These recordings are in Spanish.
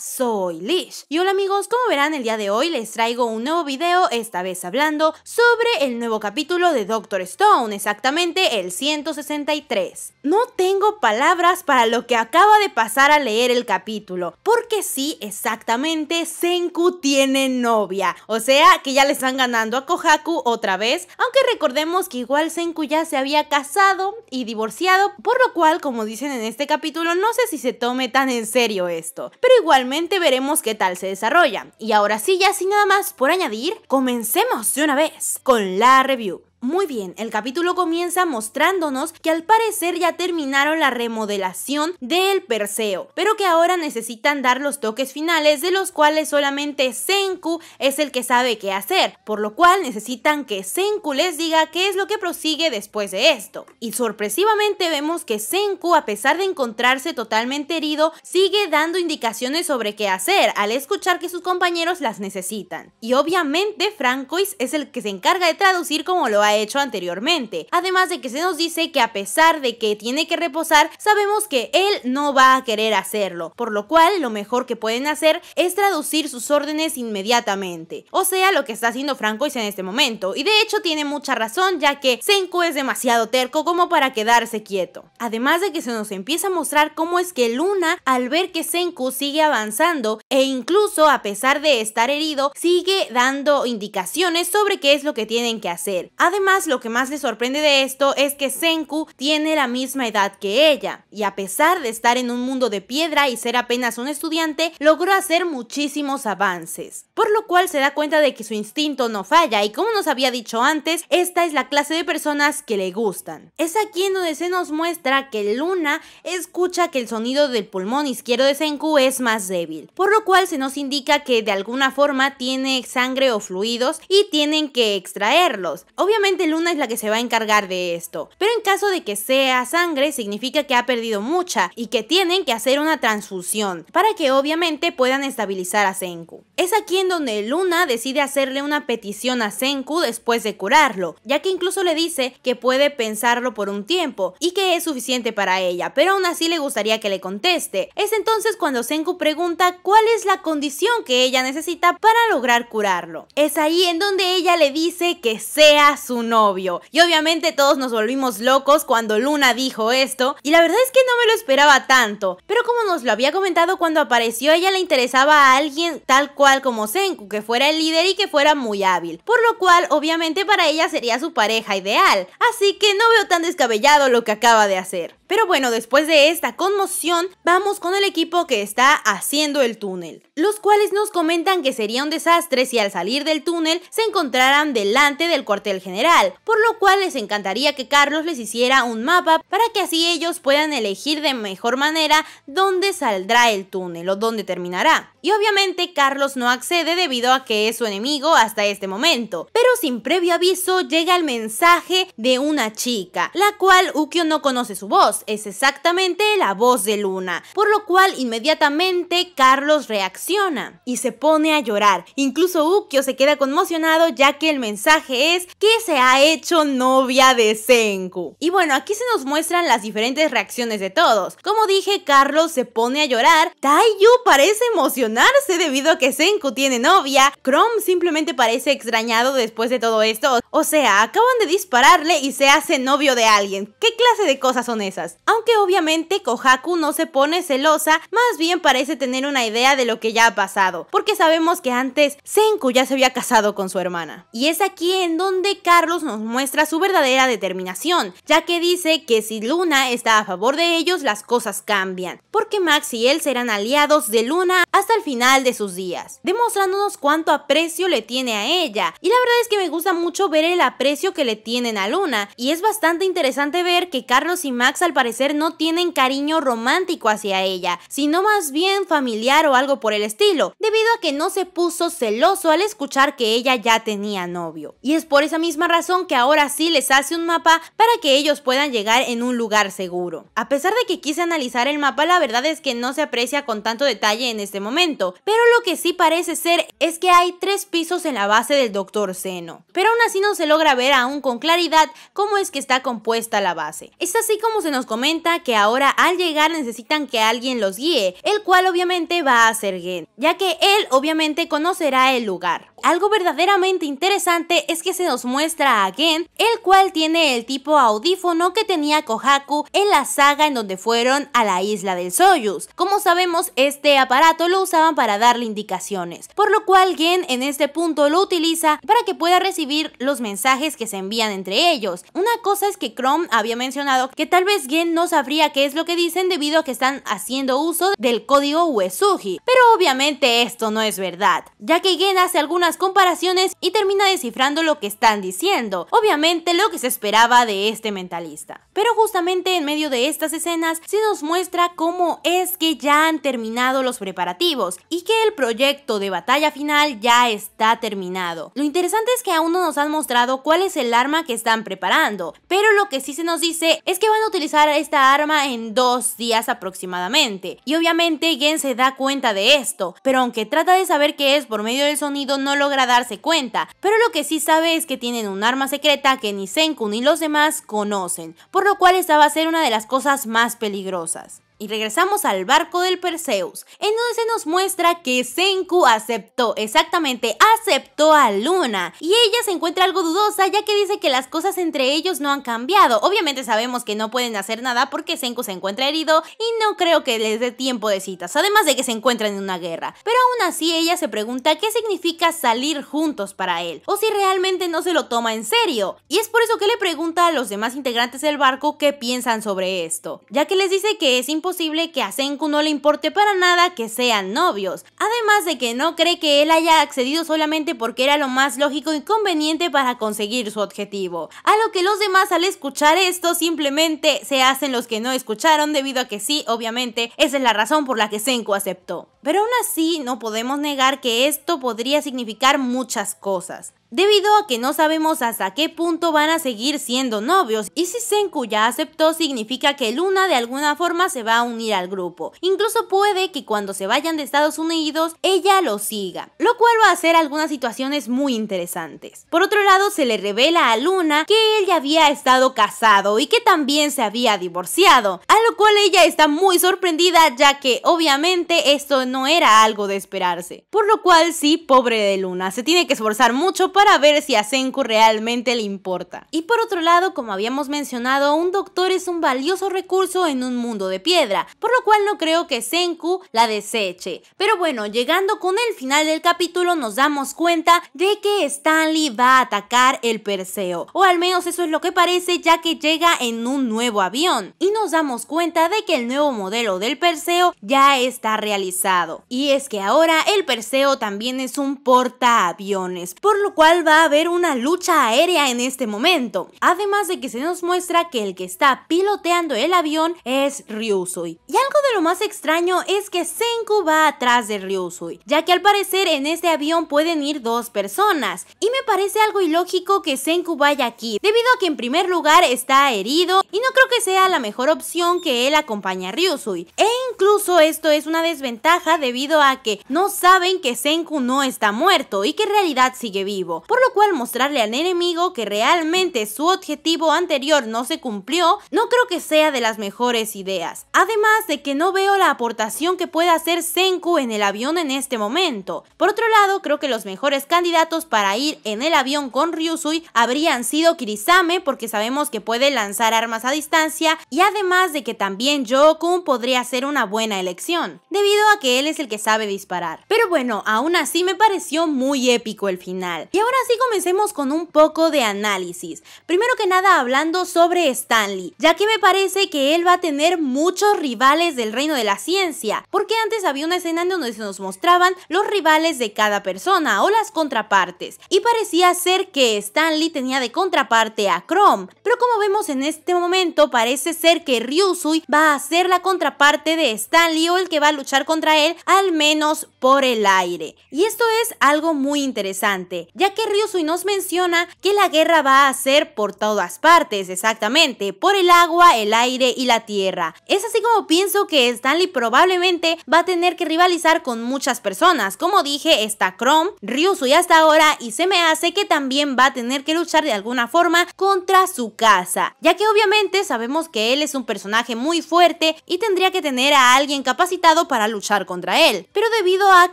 soy Lish. Y hola amigos, como verán el día de hoy les traigo un nuevo video, esta vez hablando sobre el nuevo capítulo de Doctor Stone, exactamente el 163. No tengo palabras para lo que acaba de pasar al leer el capítulo, porque sí, exactamente, Senku tiene novia, o sea que ya le están ganando a Kohaku otra vez, aunque recordemos que igual Senku ya se había casado y divorciado, por lo cual, como dicen en este capítulo, no sé si se tome tan en serio esto, pero igualmente veremos qué tal se desarrolla. Y ahora sí, ya sin nada más por añadir, comencemos de una vez con la review. Muy bien, el capítulo comienza mostrándonos que al parecer ya terminaron la remodelación del Perseo, pero que ahora necesitan dar los toques finales de los cuales solamente Senku es el que sabe qué hacer, por lo cual necesitan que Senku les diga qué es lo que prosigue después de esto. Y sorpresivamente vemos que Senku, a pesar de encontrarse totalmente herido, sigue dando indicaciones sobre qué hacer al escuchar que sus compañeros las necesitan. Y obviamente Francois es el que se encarga de traducir como lo ha hecho anteriormente. Además de que se nos dice que a pesar de que tiene que reposar, sabemos que él no va a querer hacerlo, por lo cual lo mejor que pueden hacer es traducir sus órdenes inmediatamente. O sea, lo que está haciendo Francois en este momento, y de hecho tiene mucha razón ya que Senku es demasiado terco como para quedarse quieto. Además de que se nos empieza a mostrar cómo es que Luna, al ver que Senku sigue avanzando e incluso a pesar de estar herido, sigue dando indicaciones sobre qué es lo que tienen que hacer. Además más lo que más le sorprende de esto es que Senku tiene la misma edad que ella, y a pesar de estar en un mundo de piedra y ser apenas un estudiante, logró hacer muchísimos avances. Por lo cual se da cuenta de que su instinto no falla, y como nos había dicho antes, esta es la clase de personas que le gustan. Es aquí en donde se nos muestra que Luna escucha que el sonido del pulmón izquierdo de Senku es más débil, por lo cual se nos indica que de alguna forma tiene sangre o fluidos y tienen que extraerlos. Obviamente Luna es la que se va a encargar de esto. Pero en caso de que sea sangre, significa que ha perdido mucha y que tienen que hacer una transfusión para que obviamente puedan estabilizar a Senku. Es aquí en donde Luna decide hacerle una petición a Senku después de curarlo, ya que incluso le dice que puede pensarlo por un tiempo y que es suficiente para ella, pero aún así le gustaría que le conteste. Es entonces cuando Senku pregunta cuál es la condición que ella necesita para lograr curarlo. Es ahí en donde ella le dice que sea su novio. Y obviamente todos nos volvimos locos cuando Luna dijo esto, y la verdad es que no me lo esperaba tanto, pero como nos lo había comentado cuando apareció, ella le interesaba a alguien tal cual como Senku, que fuera el líder y que fuera muy hábil, por lo cual obviamente para ella sería su pareja ideal, así que no veo tan descabellado lo que acaba de hacer. Pero bueno, después de esta conmoción, vamos con el equipo que está haciendo el túnel, los cuales nos comentan que sería un desastre si al salir del túnel se encontraran delante del cuartel general por lo cual les encantaría que Carlos les hiciera un mapa para que así ellos puedan elegir de mejor manera dónde saldrá el túnel o dónde terminará. Y obviamente Carlos no accede debido a que es su enemigo hasta este momento, pero sin previo aviso llega el mensaje de una chica, la cual Ukio no conoce su voz, es exactamente la voz de Luna, por lo cual inmediatamente Carlos reacciona y se pone a llorar. Incluso Ukio se queda conmocionado ya que el mensaje es que se ha hecho novia de Senku. Y bueno, aquí se nos muestran las diferentes reacciones de todos. Como dije, Carlos se pone a llorar, Taiyu parece emocionarse debido a que Senku tiene novia, Chrome simplemente parece extrañado después de todo esto, o sea, acaban de dispararle y se hace novio de alguien. ¿Qué clase de cosas son esas? Aunque obviamente Kohaku no se pone celosa, más bien parece tener una idea de lo que ya ha pasado, porque sabemos que antes Senku ya se había casado con su hermana. Y es aquí en donde Carlos Carlos nos muestra su verdadera determinación, ya que dice que si Luna está a favor de ellos, las cosas cambian, porque Max y él serán aliados de Luna hasta el final de sus días, demostrándonos cuánto aprecio le tiene a ella. Y la verdad es que me gusta mucho ver el aprecio que le tienen a Luna, y es bastante interesante ver que Carlos y Max al parecer no tienen cariño romántico hacia ella, sino más bien familiar o algo por el estilo, debido a que no se puso celoso al escuchar que ella ya tenía novio. Y es por esa misma razón que ahora sí les hace un mapa para que ellos puedan llegar en un lugar seguro. A pesar de que quise analizar el mapa, la verdad es que no se aprecia con tanto detalle en este momento, pero lo que sí parece ser es que hay tres pisos en la base del Doctor Seno. Pero aún así no se logra ver aún con claridad cómo es que está compuesta la base. Es así como se nos comenta que ahora al llegar necesitan que alguien los guíe, el cual obviamente va a ser Gen, ya que él obviamente conocerá el lugar. Algo verdaderamente interesante es que se nos muestra a Gen, el cual tiene el tipo audífono que tenía Kohaku en la saga en donde fueron a la isla del Soyuz. Como sabemos, este aparato lo usaban para darle indicaciones, por lo cual Gen en este punto lo utiliza para que pueda recibir los mensajes que se envían entre ellos. Una cosa es que Chrome había mencionado que tal vez Gen no sabría qué es lo que dicen debido a que están haciendo uso del código Uesugi, pero obviamente esto no es verdad, ya que Gen hace algunas comparaciones y termina descifrando lo que están diciendo, obviamente lo que se esperaba de este mentalista. Pero justamente en medio de estas escenas se nos muestra cómo es que ya han terminado los preparativos y que el proyecto de batalla final ya está terminado. Lo interesante es que aún no nos han mostrado cuál es el arma que están preparando, pero lo que sí se nos dice es que van a utilizar esta arma en dos días aproximadamente. Y obviamente Gen se da cuenta de esto, pero aunque trata de saber qué es por medio del sonido no lo logra darse cuenta, pero lo que sí sabe es que tienen un arma secreta que ni Senku ni los demás conocen, por lo cual esta va a ser una de las cosas más peligrosas y regresamos al barco del Perseus, en donde se nos muestra que Senku aceptó, exactamente, aceptó a Luna, y ella se encuentra algo dudosa ya que dice que las cosas entre ellos no han cambiado. Obviamente sabemos que no pueden hacer nada porque Senku se encuentra herido y no creo que les dé tiempo de citas, además de que se encuentran en una guerra. Pero aún así ella se pregunta qué significa salir juntos para él, o si realmente no se lo toma en serio. Y es por eso que le pregunta a los demás integrantes del barco qué piensan sobre esto, ya que les dice que es imposible posible que a Senku no le importe para nada que sean novios, además de que no cree que él haya accedido solamente porque era lo más lógico y conveniente para conseguir su objetivo. A lo que los demás al escuchar esto simplemente se hacen los que no escucharon debido a que sí, obviamente, esa es la razón por la que Senku aceptó. Pero aún así no podemos negar que esto podría significar muchas cosas debido a que no sabemos hasta qué punto van a seguir siendo novios y si Senku ya aceptó significa que Luna de alguna forma se va a unir al grupo. Incluso puede que cuando se vayan de Estados Unidos ella lo siga, lo cual va a hacer algunas situaciones muy interesantes. Por otro lado se le revela a Luna que él ya había estado casado y que también se había divorciado, a lo cual ella está muy sorprendida ya que obviamente esto no era algo de esperarse. Por lo cual sí, pobre de Luna, se tiene que esforzar mucho para para ver si a Senku realmente le importa. Y por otro lado, como habíamos mencionado, un doctor es un valioso recurso en un mundo de piedra, por lo cual no creo que Senku la deseche. Pero bueno, llegando con el final del capítulo nos damos cuenta de que Stanley va a atacar el Perseo, o al menos eso es lo que parece ya que llega en un nuevo avión, y nos damos cuenta de que el nuevo modelo del Perseo ya está realizado. Y es que ahora el Perseo también es un portaaviones, por lo cual va a haber una lucha aérea en este momento. Además de que se nos muestra que el que está piloteando el avión es Ryusui. Y algo de lo más extraño es que Senku va atrás de Ryusui, ya que al parecer en este avión pueden ir dos personas. Y me parece algo ilógico que Senku vaya aquí, debido a que en primer lugar está herido y no creo que sea la mejor opción que él acompañe a Ryusui. E incluso esto es una desventaja debido a que no saben que Senku no está muerto y que en realidad sigue vivo por lo cual mostrarle al enemigo que realmente su objetivo anterior no se cumplió, no creo que sea de las mejores ideas. Además de que no veo la aportación que pueda hacer Senku en el avión en este momento. Por otro lado, creo que los mejores candidatos para ir en el avión con Ryusui habrían sido Kirisame porque sabemos que puede lanzar armas a distancia y además de que también Jokun podría ser una buena elección, debido a que él es el que sabe disparar. Pero bueno, aún así me pareció muy épico el final. Y Ahora sí comencemos con un poco de análisis. Primero que nada hablando sobre Stanley, ya que me parece que él va a tener muchos rivales del reino de la ciencia, porque antes había una escena en donde se nos mostraban los rivales de cada persona o las contrapartes, y parecía ser que Stanley tenía de contraparte a Chrome, pero como vemos en este momento parece ser que Ryusui va a ser la contraparte de Stanley o el que va a luchar contra él, al menos por el aire. Y esto es algo muy interesante, ya que Ryusui nos menciona que la guerra va a ser por todas partes, exactamente, por el agua, el aire y la tierra. Es así como pienso que Stanley probablemente va a tener que rivalizar con muchas personas, como dije está Chrome, Ryusui hasta ahora y se me hace que también va a tener que luchar de alguna forma contra su casa, ya que obviamente sabemos que él es un personaje muy fuerte y tendría que tener a alguien capacitado para luchar contra él, pero debido a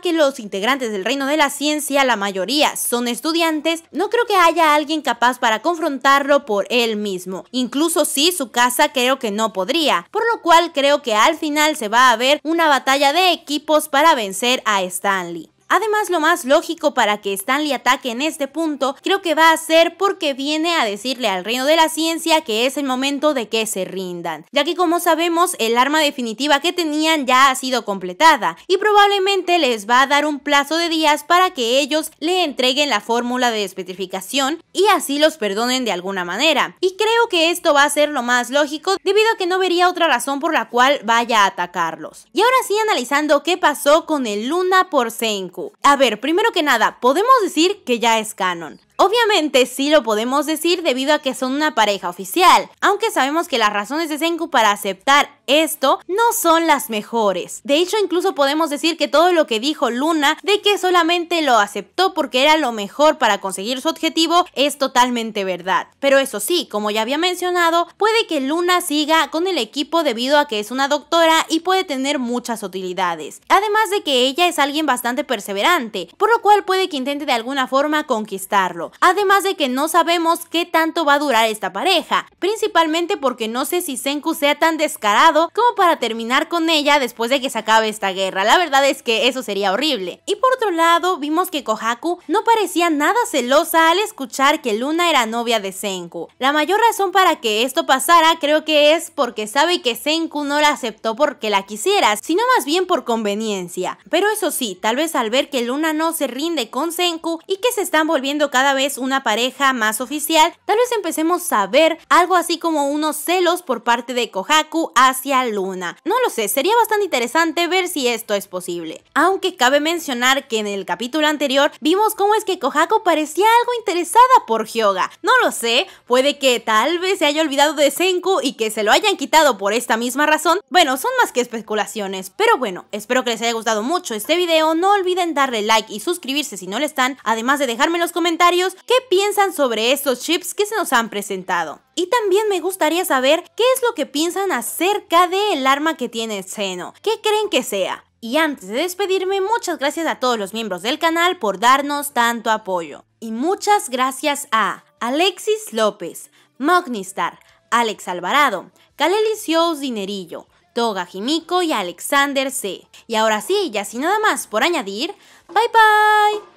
que los integrantes del reino de la ciencia, la mayoría son estudiantes, estudiantes, no creo que haya alguien capaz para confrontarlo por él mismo. Incluso si su casa creo que no podría, por lo cual creo que al final se va a ver una batalla de equipos para vencer a Stanley. Además, lo más lógico para que Stanley ataque en este punto creo que va a ser porque viene a decirle al reino de la ciencia que es el momento de que se rindan, ya que como sabemos el arma definitiva que tenían ya ha sido completada y probablemente les va a dar un plazo de días para que ellos le entreguen la fórmula de despetrificación y así los perdonen de alguna manera. Y creo que esto va a ser lo más lógico debido a que no vería otra razón por la cual vaya a atacarlos. Y ahora sí analizando qué pasó con el Luna por Senku. A ver, primero que nada, podemos decir que ya es canon. Obviamente sí lo podemos decir debido a que son una pareja oficial, aunque sabemos que las razones de Senku para aceptar esto no son las mejores. De hecho, incluso podemos decir que todo lo que dijo Luna de que solamente lo aceptó porque era lo mejor para conseguir su objetivo es totalmente verdad. Pero eso sí, como ya había mencionado, puede que Luna siga con el equipo debido a que es una doctora y puede tener muchas utilidades. Además de que ella es alguien bastante perseverante, por lo cual puede que intente de alguna forma conquistarlo. Además de que no sabemos qué tanto va a durar esta pareja, principalmente porque no sé si Senku sea tan descarado como para terminar con ella después de que se acabe esta guerra. La verdad es que eso sería horrible. Y por otro lado, vimos que Kohaku no parecía nada celosa al escuchar que Luna era novia de Senku. La mayor razón para que esto pasara creo que es porque sabe que Senku no la aceptó porque la quisiera, sino más bien por conveniencia. Pero eso sí, tal vez al ver que Luna no se rinde con Senku y que se están volviendo cada vez una pareja más oficial, tal vez empecemos a ver algo así como unos celos por parte de Kohaku hacia luna. No lo sé, sería bastante interesante ver si esto es posible. Aunque cabe mencionar que en el capítulo anterior vimos cómo es que Kohako parecía algo interesada por Hyoga. No lo sé, puede que tal vez se haya olvidado de Senku y que se lo hayan quitado por esta misma razón. Bueno, son más que especulaciones, pero bueno, espero que les haya gustado mucho este video. No olviden darle like y suscribirse si no lo están, además de dejarme en los comentarios qué piensan sobre estos chips que se nos han presentado. Y también me gustaría saber qué es lo que piensan acerca de el arma que tiene Seno. ¿Qué creen que sea? Y antes de despedirme, muchas gracias a todos los miembros del canal por darnos tanto apoyo. Y muchas gracias a Alexis López, Magnistar, Alex Alvarado, Kalelisios Dinerillo, Toga Jimico y Alexander C. Y ahora sí, ya sin nada más por añadir, bye bye.